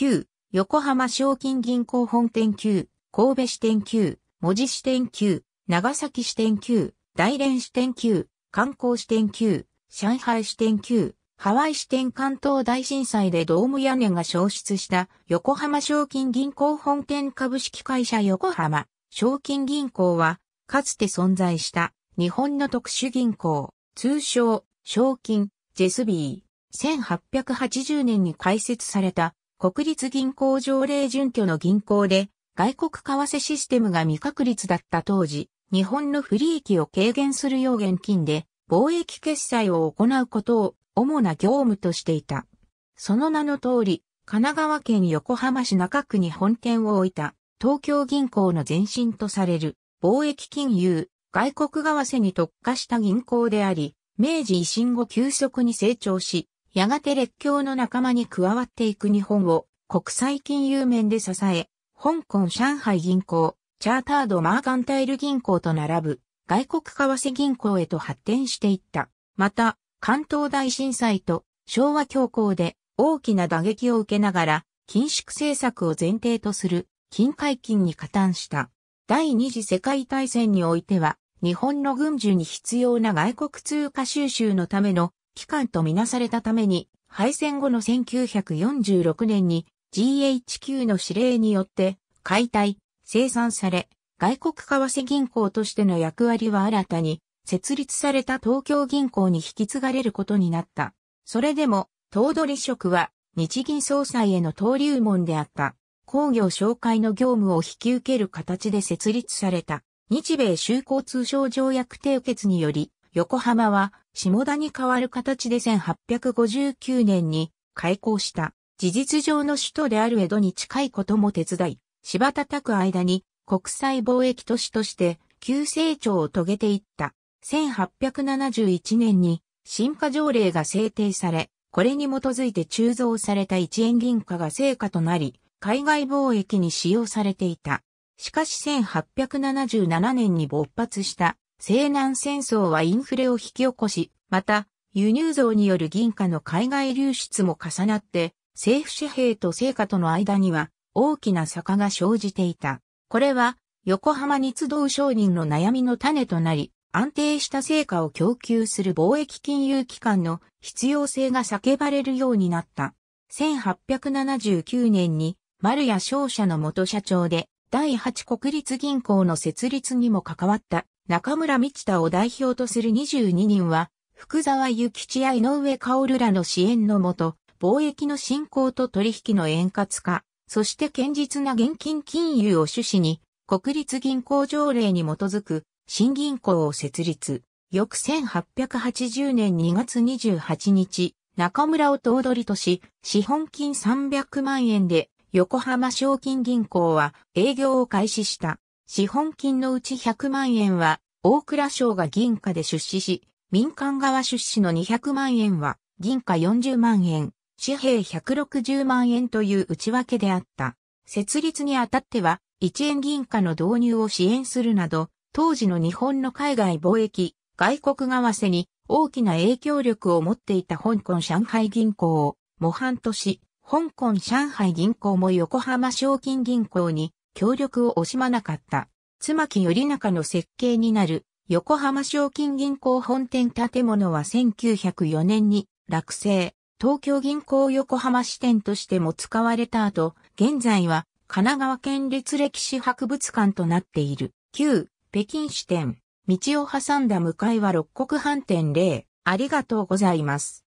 9、横浜賞金銀行本店9、神戸支店9、文字支店9、長崎支店9、大連支店9、観光支店9、上海支店9、ハワイ支店関東大震災でドーム屋根が消失した横浜賞金銀行本店株式会社横浜賞金銀行はかつて存在した日本の特殊銀行通称賞金ジェスビー1880年に開設された国立銀行条例準拠の銀行で、外国為替システムが未確立だった当時、日本の不利益を軽減する要現金で、貿易決済を行うことを主な業務としていた。その名の通り、神奈川県横浜市中区に本店を置いた東京銀行の前身とされる貿易金融、外国為替に特化した銀行であり、明治維新後急速に成長し、やがて列強の仲間に加わっていく日本を国際金融面で支え、香港上海銀行、チャータードマーカンタイル銀行と並ぶ外国為替銀行へと発展していった。また、関東大震災と昭和恐慌で大きな打撃を受けながら、緊縮政策を前提とする金解禁に加担した。第二次世界大戦においては、日本の軍需に必要な外国通貨収集のための期間とみなされたために、敗戦後の1946年に GHQ の指令によって解体、生産され、外国為替銀行としての役割は新たに設立された東京銀行に引き継がれることになった。それでも、東取職は日銀総裁への登竜門であった工業紹介の業務を引き受ける形で設立された日米修好通商条約締結により、横浜は下田に変わる形で1859年に開港した。事実上の首都である江戸に近いことも手伝い、柴叩く間に国際貿易都市として急成長を遂げていった。1871年に新化条例が制定され、これに基づいて鋳造された一円銀貨が成果となり、海外貿易に使用されていた。しかし1877年に勃発した西南戦争はインフレを引き起こし、また、輸入増による銀貨の海外流出も重なって、政府紙幣と成果との間には大きな坂が生じていた。これは、横浜に集う商人の悩みの種となり、安定した成果を供給する貿易金融機関の必要性が叫ばれるようになった。1879年に、丸谷商社の元社長で、第8国立銀行の設立にも関わった中村道太を代表とする22人は、福沢諭吉や井上薫らの支援のもと、貿易の振興と取引の円滑化、そして堅実な現金金融を趣旨に、国立銀行条例に基づく新銀行を設立。翌1880年2月28日、中村を頭取とし、資本金300万円で横浜賞金銀行は営業を開始した。資本金のうち100万円は、大倉省が銀貨で出資し、民間側出資の200万円は、銀貨40万円、紙幣160万円という内訳であった。設立にあたっては、1円銀貨の導入を支援するなど、当時の日本の海外貿易、外国為替に大きな影響力を持っていた香港上海銀行を模範とし、香港上海銀行も横浜賞金銀行に協力を惜しまなかった。妻木頼中の設計になる横浜賞金銀行本店建物は1904年に落成、東京銀行横浜支店としても使われた後、現在は神奈川県立歴史博物館となっている。旧北京支店、道を挟んだ向かいは六国飯店例、ありがとうございます。